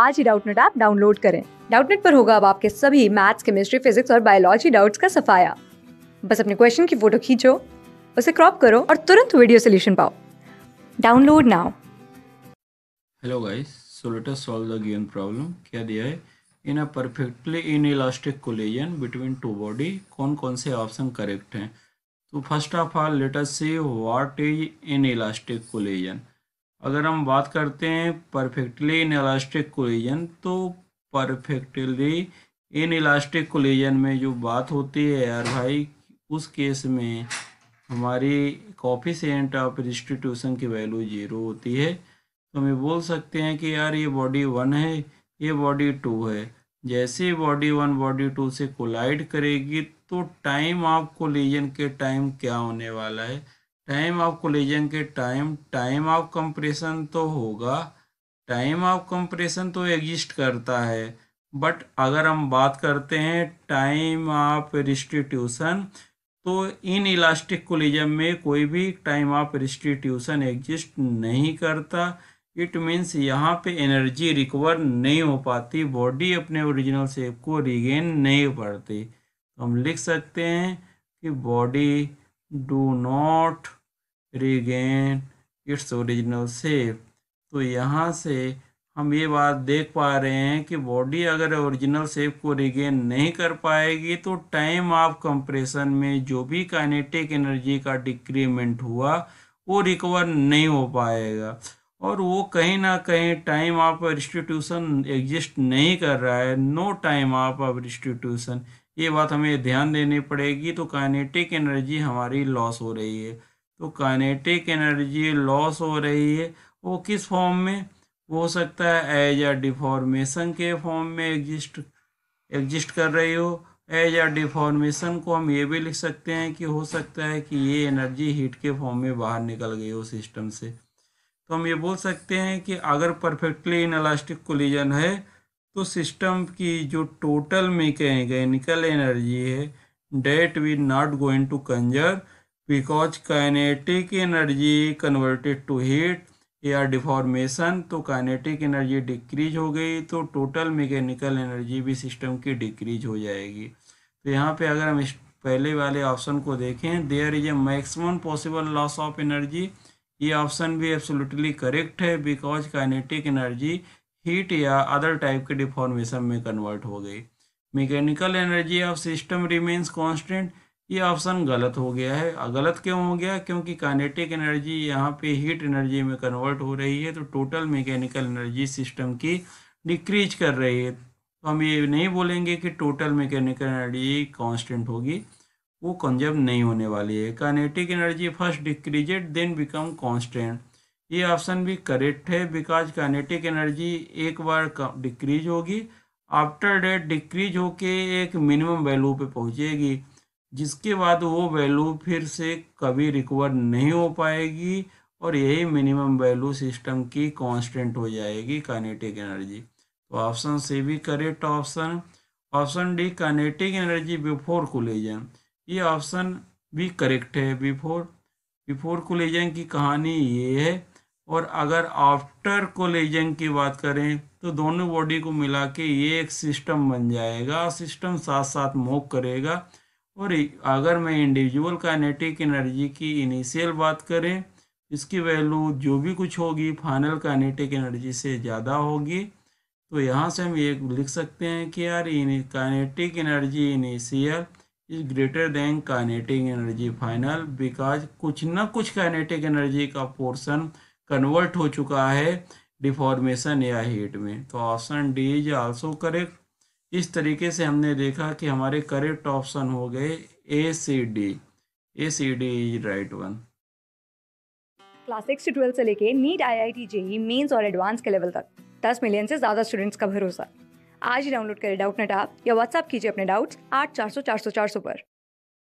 आज ही Doubtnut app download करें डाउटनेट पर होगा अब आपके सभी मैथ्स केमिस्ट्री फिजिक्स और बायोलॉजी डाउट्स का सफाया बस अपने क्वेश्चन की फोटो खींचो उसे क्रॉप करो और तुरंत वीडियो सोल्यूशन पाओ download now hello guys so let us solve the given problem क्या दिया है in a perfectly inelastic collision between two body कौन कौन से ऑप्शन करेक्ट हैं तो first of all let us see what is inelastic collision अगर हम बात करते हैं परफेक्टली इन इलास्टिक कोलिजन तो परफेक्टली इन इलास्टिक कोलिजन में जो बात होती है यार भाई उस केस में हमारी कॉफिशेंट ऑफ रिस्टिट्यूशन की वैल्यू जीरो होती है तो हमें बोल सकते हैं कि यार ये बॉडी वन है ये बॉडी टू है जैसे बॉडी वन बॉडी टू से कोलाइड करेगी तो टाइम ऑफ कोलिजन के टाइम क्या होने वाला है टाइम ऑफ कोलेजन के टाइम टाइम ऑफ कंप्रेशन तो होगा टाइम ऑफ कंप्रेशन तो एग्जिस्ट करता है बट अगर हम बात करते हैं टाइम ऑफ रिस्टिट्यूशन तो इन इलास्टिक कोलिजम में कोई भी टाइम ऑफ रिस्टिट्यूशन एग्जिस्ट नहीं करता इट मीन्स यहाँ पे एनर्जी रिकवर नहीं हो पाती बॉडी अपने ओरिजिनल सेप को रिगेन नहीं पड़ती तो हम लिख सकते हैं कि body do not regain its original shape तो यहाँ से हम ये बात देख पा रहे हैं कि बॉडी अगर ओरिजिनल सेप को रिगेन नहीं कर पाएगी तो टाइम ऑफ कंप्रेशन में जो भी काइनेटिक एनर्जी का डिक्रीमेंट हुआ वो रिकवर नहीं हो पाएगा और वो कहीं ना कहीं टाइम ऑफ रिस्टिट्यूशन एग्जिस्ट नहीं कर रहा है no time of of restitution ये बात हमें ध्यान देनी पड़ेगी तो काइनेटिक एनर्जी हमारी लॉस हो रही है तो काइनेटिक एनर्जी लॉस हो रही है वो किस फॉर्म में हो सकता है एज आ डिफॉर्मेशन के फॉर्म में एग्जिस्ट एग्जिस्ट कर रही हो एज आ डिफॉर्मेशन को हम ये भी लिख सकते हैं कि हो सकता है कि ये एनर्जी हीट के फॉर्म में बाहर निकल गई हो सिस्टम से तो हम ये बोल सकते हैं कि अगर परफेक्टली इनलास्टिक कोलिजन है तो सिस्टम की जो टोटल मैकेनिकल एनर्जी है that we not going to conserve because kinetic energy converted to heat या डिफॉर्मेशन तो काइनेटिक एनर्जी डिक्रीज हो गई तो टोटल मैकेनिकल एनर्जी भी सिस्टम की डिक्रीज हो जाएगी तो यहाँ पे अगर हम इस पहले वाले ऑप्शन को देखें there is a maximum possible loss of energy ये ऑप्शन भी एब्सोल्युटली करेक्ट है बिकॉज काइनेटिक एनर्जी हीट या अदर टाइप के डिफॉर्मेशन में कन्वर्ट हो गई mechanical energy of system remains constant ये ऑप्शन गलत हो गया है गलत क्यों हो गया क्योंकि काइनेटिक एनर्जी यहाँ पे हीट एनर्जी में कन्वर्ट हो रही है तो टोटल मैकेनिकल एनर्जी सिस्टम की डिक्रीज कर रही है तो हम ये नहीं बोलेंगे कि टोटल मैकेनिकल एनर्जी कांस्टेंट होगी वो कंजर्व नहीं होने वाली है kinetic energy first decreased then become constant ये ऑप्शन भी करेक्ट है बिकॉज कानेटिक एनर्जी एक बार डिक्रीज होगी आफ्टर डेट डिक्रीज होके एक मिनिमम वैल्यू पर पहुँचेगी जिसके बाद वो वैल्यू फिर से कभी रिकवर नहीं हो पाएगी और यही मिनिमम वैल्यू सिस्टम की कांस्टेंट हो जाएगी काइनेटिक एनर्जी तो ऑप्शन सी भी correct option option D kinetic energy before collision ये ऑप्शन भी करेक्ट है बिफोर बिफोर कोलेजन की कहानी ये है और अगर आफ्टर कोलेजन की बात करें तो दोनों बॉडी को मिला के ये एक सिस्टम बन जाएगा सिस्टम साथ साथ मूव करेगा और अगर मैं इंडिविजुअल काइनेटिक एनर्जी की इनिशियल बात करें इसकी वैल्यू जो भी कुछ होगी फाइनल काइनेटिक एनर्जी से ज़्यादा होगी तो यहाँ से हम ये लिख सकते हैं कि यार kinetic energy initial is greater than kinetic energy final because कुछ ना कुछ काइनेटिक एनर्जी का पोर्शन कन्वर्ट हो चुका है डिफॉर्मेशन या हीट में तो option D is also correct इस तरीके से हमने देखा कि हमारे करेक्ट ऑप्शन हो गए A C D A C D is right one class six से ट्वेल्थ से लेके NEET I I T JEE mains और एडवांस के लेवल तक दस मिलियन से ज़्यादा स्टूडेंट्स का भरोसा आज ही डाउनलोड करें डाउट नेट आप या व्हाट्सअप कीजिए अपने डाउट्स आठ चार सौ चार सौ चार सौ पर